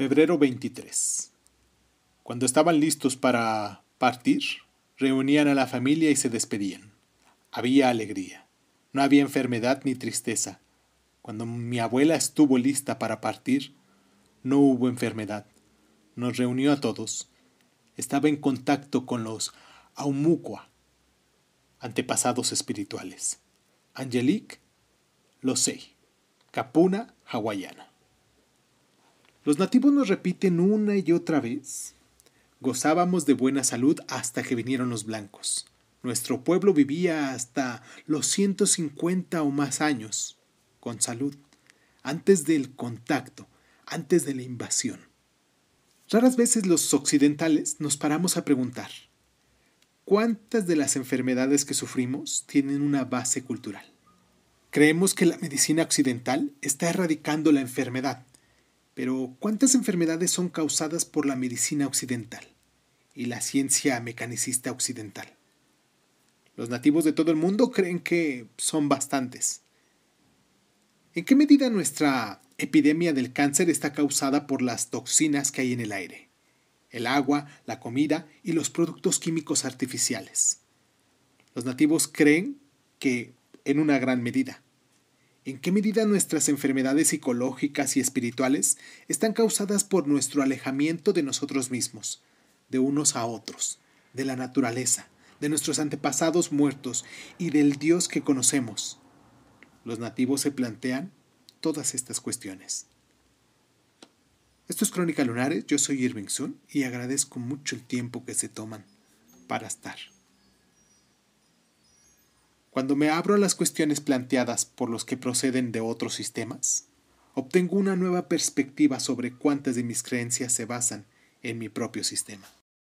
Febrero 23. Cuando estaban listos para partir, reunían a la familia y se despedían. Había alegría. No había enfermedad ni tristeza. Cuando mi abuela estuvo lista para partir, no hubo enfermedad. Nos reunió a todos. Estaba en contacto con los Aumuqua, antepasados espirituales. Angelique, sé. Capuna, hawaiana. Los nativos nos repiten una y otra vez. Gozábamos de buena salud hasta que vinieron los blancos. Nuestro pueblo vivía hasta los 150 o más años con salud, antes del contacto, antes de la invasión. Raras veces los occidentales nos paramos a preguntar, ¿cuántas de las enfermedades que sufrimos tienen una base cultural? Creemos que la medicina occidental está erradicando la enfermedad, pero, ¿cuántas enfermedades son causadas por la medicina occidental y la ciencia mecanicista occidental? Los nativos de todo el mundo creen que son bastantes. ¿En qué medida nuestra epidemia del cáncer está causada por las toxinas que hay en el aire, el agua, la comida y los productos químicos artificiales? Los nativos creen que en una gran medida en qué medida nuestras enfermedades psicológicas y espirituales están causadas por nuestro alejamiento de nosotros mismos, de unos a otros, de la naturaleza, de nuestros antepasados muertos y del Dios que conocemos. Los nativos se plantean todas estas cuestiones. Esto es Crónica Lunares, yo soy Irving Sun y agradezco mucho el tiempo que se toman para estar. Cuando me abro a las cuestiones planteadas por los que proceden de otros sistemas, obtengo una nueva perspectiva sobre cuántas de mis creencias se basan en mi propio sistema.